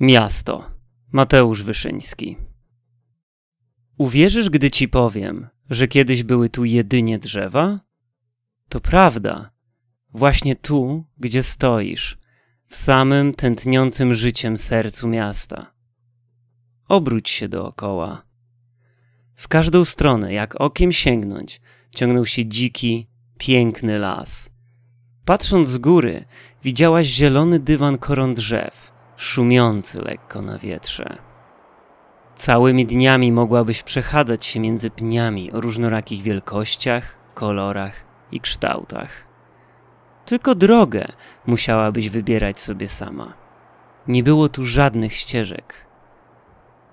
Miasto Mateusz Wyszyński Uwierzysz, gdy ci powiem, że kiedyś były tu jedynie drzewa? To prawda. Właśnie tu, gdzie stoisz, w samym tętniącym życiem sercu miasta. Obróć się dookoła. W każdą stronę, jak okiem sięgnąć, ciągnął się dziki, piękny las. Patrząc z góry, widziałaś zielony dywan koron drzew – szumiący lekko na wietrze. Całymi dniami mogłabyś przechadzać się między pniami o różnorakich wielkościach, kolorach i kształtach. Tylko drogę musiałabyś wybierać sobie sama. Nie było tu żadnych ścieżek.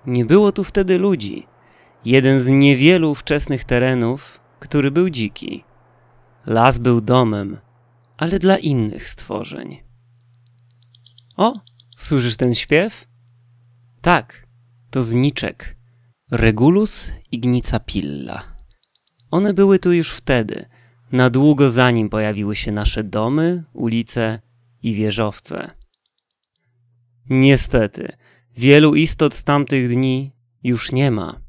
Nie było tu wtedy ludzi. Jeden z niewielu ówczesnych terenów, który był dziki. Las był domem, ale dla innych stworzeń. O, Słyszysz ten śpiew? Tak, to zniczek. Regulus ignica pilla. One były tu już wtedy, na długo zanim pojawiły się nasze domy, ulice i wieżowce. Niestety, wielu istot z tamtych dni już nie ma.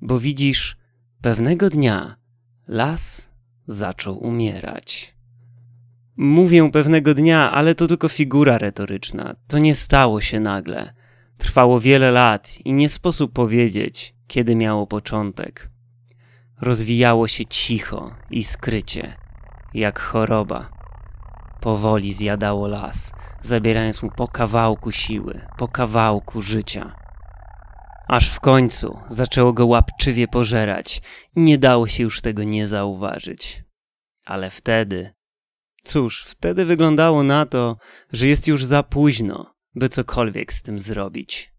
Bo widzisz, pewnego dnia las zaczął umierać. Mówię pewnego dnia, ale to tylko figura retoryczna. To nie stało się nagle. Trwało wiele lat i nie sposób powiedzieć, kiedy miało początek. Rozwijało się cicho i skrycie, jak choroba. Powoli zjadało las, zabierając mu po kawałku siły, po kawałku życia. Aż w końcu zaczęło go łapczywie pożerać i nie dało się już tego nie zauważyć. Ale wtedy Cóż, wtedy wyglądało na to, że jest już za późno, by cokolwiek z tym zrobić.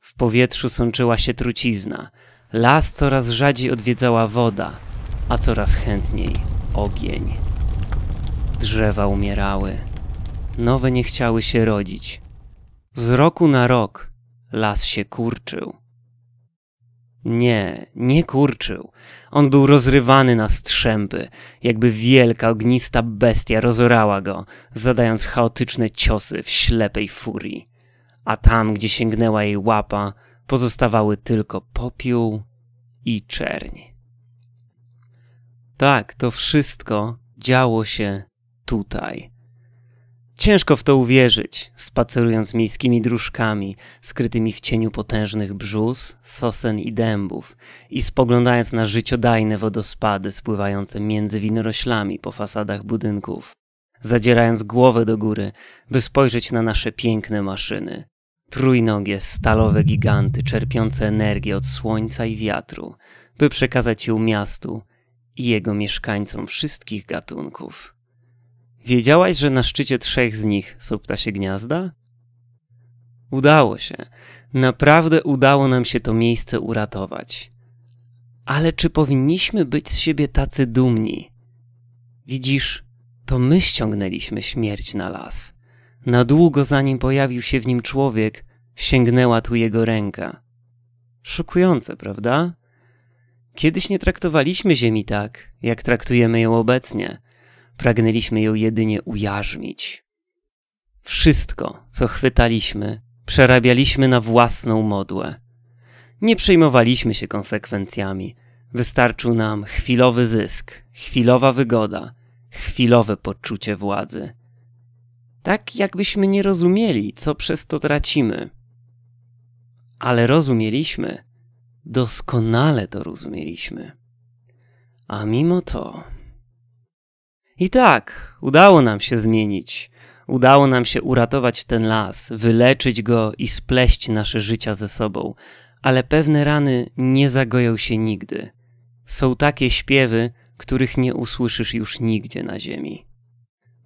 W powietrzu sączyła się trucizna. Las coraz rzadziej odwiedzała woda, a coraz chętniej ogień. Drzewa umierały. Nowe nie chciały się rodzić. Z roku na rok las się kurczył. Nie, nie kurczył. On był rozrywany na strzępy, jakby wielka, ognista bestia rozorała go, zadając chaotyczne ciosy w ślepej furii. A tam, gdzie sięgnęła jej łapa, pozostawały tylko popiół i czerń. Tak, to wszystko działo się tutaj, Ciężko w to uwierzyć, spacerując miejskimi dróżkami, skrytymi w cieniu potężnych brzus, sosen i dębów, i spoglądając na życiodajne wodospady spływające między winoroślami po fasadach budynków, zadzierając głowę do góry, by spojrzeć na nasze piękne maszyny. Trójnogie, stalowe giganty czerpiące energię od słońca i wiatru, by przekazać ją miastu i jego mieszkańcom wszystkich gatunków. Wiedziałaś, że na szczycie trzech z nich są ptasie gniazda? Udało się. Naprawdę udało nam się to miejsce uratować. Ale czy powinniśmy być z siebie tacy dumni? Widzisz, to my ściągnęliśmy śmierć na las. Na długo zanim pojawił się w nim człowiek, sięgnęła tu jego ręka. Szokujące, prawda? Kiedyś nie traktowaliśmy Ziemi tak, jak traktujemy ją obecnie – pragnęliśmy ją jedynie ujarzmić. Wszystko, co chwytaliśmy, przerabialiśmy na własną modłę. Nie przejmowaliśmy się konsekwencjami. Wystarczył nam chwilowy zysk, chwilowa wygoda, chwilowe poczucie władzy. Tak jakbyśmy nie rozumieli, co przez to tracimy. Ale rozumieliśmy, doskonale to rozumieliśmy. A mimo to i tak, udało nam się zmienić. Udało nam się uratować ten las, wyleczyć go i spleść nasze życia ze sobą, ale pewne rany nie zagoją się nigdy. Są takie śpiewy, których nie usłyszysz już nigdzie na Ziemi.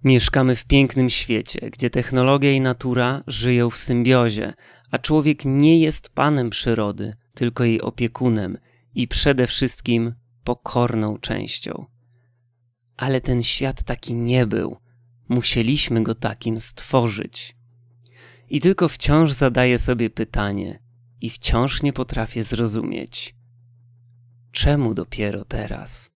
Mieszkamy w pięknym świecie, gdzie technologia i natura żyją w symbiozie, a człowiek nie jest panem przyrody, tylko jej opiekunem i przede wszystkim pokorną częścią. Ale ten świat taki nie był. Musieliśmy go takim stworzyć. I tylko wciąż zadaję sobie pytanie i wciąż nie potrafię zrozumieć. Czemu dopiero teraz?